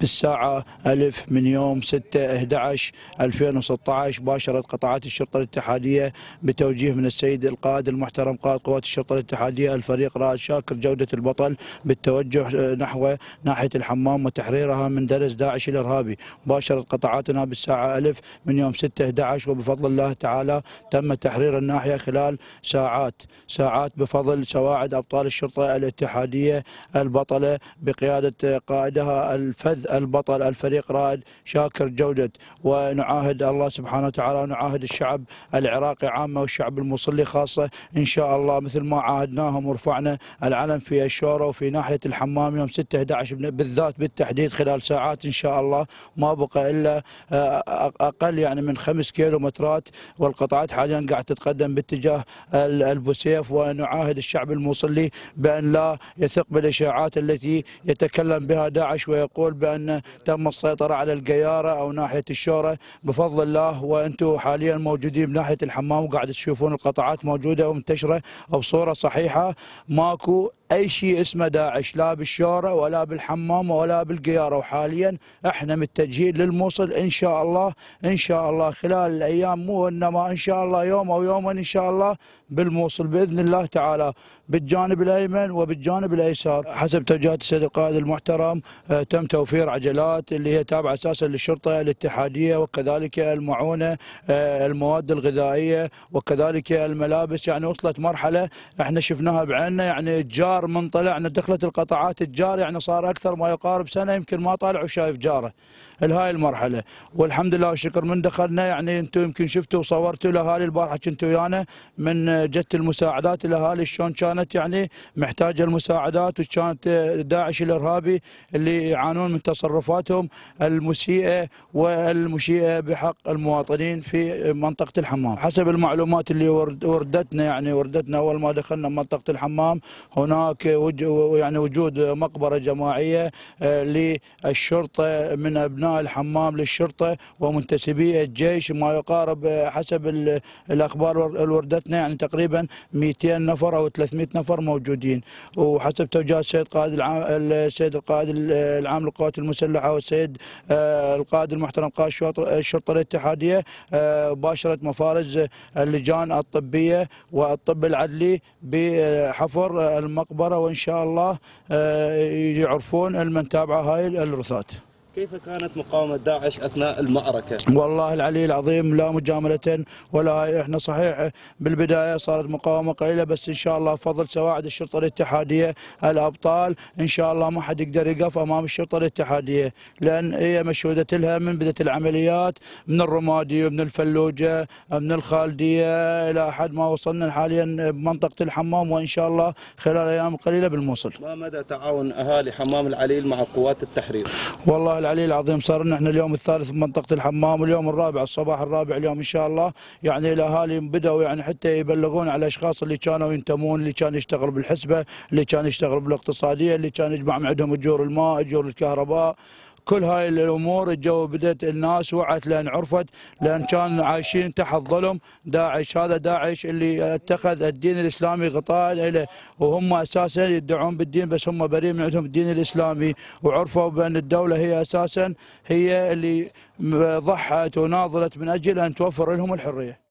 بالساعة ألف من يوم 6-11-2016 باشرت قطاعات الشرطة الاتحادية بتوجيه من السيد القائد المحترم قائد قوات الشرطة الاتحادية الفريق رائد شاكر جودة البطل بالتوجه نحو ناحية الحمام وتحريرها من درس داعش الإرهابي باشرت قطاعاتنا بالساعة ألف من يوم 6-11 وبفضل الله تعالى تم تحرير الناحية خلال ساعات ساعات بفضل سواعد أبطال الشرطة الاتحادية البطلة بقيادة قائدها الفذ البطل الفريق رائد شاكر جودة ونعاهد الله سبحانه وتعالى ونعاهد الشعب العراقي عامة والشعب المصلي خاصة إن شاء الله مثل ما عاهدناهم ورفعنا العلم في الشورى وفي ناحية الحمام يوم 6 11 بالذات بالتحديد خلال ساعات إن شاء الله ما بقى إلا آه، أقل يعني من خمس كيلومترات والقطاعات حاليا قاعد تتقدم باتجاه البوسيف ونعاهد الشعب المصلي بأن لا يثق بالإشاعات التي يتكلم بها داعش ويقول بأن ان تم السيطره على القياره او ناحيه الشوره بفضل الله وانتم حاليا موجودين بناحيه الحمام وقاعد تشوفون القطعات موجوده ومنتشره بصوره صحيحه ماكو اي شيء اسمه داعش لا بالشوره ولا بالحمام ولا بالقياره وحاليا احنا متجهين للموصل ان شاء الله ان شاء الله خلال الايام مو انما ان شاء الله يوم او يوما ان شاء الله بالموصل باذن الله تعالى بالجانب الايمن وبالجانب الايسر حسب توجيهات السيد القائد المحترم آه، تم توفير توفير عجلات اللي هي تابعه اساسا للشرطه الاتحاديه وكذلك المعونه آه، المواد الغذائيه وكذلك الملابس يعني وصلت مرحله احنا شفناها بعيننا يعني الجار من طلع دخلت القطاعات الجار يعني صار اكثر ما يقارب سنه يمكن ما طالع وشايف جاره لهاي المرحله والحمد لله والشكر من دخلنا يعني انتم يمكن شفتوا وصورتوا الاهالي البارحه كنتوا ويانا من جت المساعدات الاهالي شلون كانت يعني محتاجه المساعدات وكانت داعش الارهابي اللي يعانون من تصرفاتهم المسيئة والمشيئة بحق المواطنين في منطقة الحمام حسب المعلومات اللي وردتنا يعني وردتنا أول ما دخلنا منطقة الحمام هناك يعني وجود مقبرة جماعية آه، للشرطة من أبناء الحمام للشرطة ومنتسبي الجيش ما يقارب آه، حسب الأخبار وردتنا يعني تقريبا 200 نفر أو 300 نفر موجودين وحسب توجيهات السيد قائد العام السيد القائد العام للقوات المسلحه والسيد آه، القائد المحترم قائد الشرطه الاتحاديه آه، باشرت مفارز اللجان الطبيه والطب العدلي بحفر المقبره وان شاء الله آه، يعرفون المن تابعه هاي الرثات كيف كانت مقاومة داعش أثناء المعركة؟ والله العلي العظيم لا مجاملة ولا إحنا صحيح بالبداية صارت مقاومة قليلة بس إن شاء الله فضل سواعد الشرطة الاتحادية الأبطال إن شاء الله ما حد يقدر يقف أمام الشرطة الاتحادية لأن هي مشهودة لها من بدأت العمليات من الرمادي ومن الفلوجة من الخالدية إلى حد ما وصلنا حاليا بمنطقة الحمام وإن شاء الله خلال أيام قليلة بالموصل. ما مدى تعاون أهالي حمام العليل مع قوات التحرير؟ والله العلي العظيم صار ان احنا اليوم الثالث بمنطقه الحمام واليوم الرابع الصباح الرابع اليوم ان شاء الله يعني الاهالي بداوا يعني حتى يبلغون على الاشخاص اللي كانوا ينتمون اللي كان يشتغل بالحسبه اللي كان يشتغل بالاقتصاديه اللي كان يجمع من عندهم اجور الماء اجور الكهرباء كل هاي الامور الجو بدات الناس وعت لان عرفت لان كان عايشين تحت ظلم داعش هذا داعش اللي اتخذ الدين الاسلامي غطاء له وهم اساسا يدعون بالدين بس هم بريء من عندهم الدين الاسلامي وعرفوا بان الدوله هي اساسا هي اللي ضحت وناظرت من اجل ان توفر لهم الحريه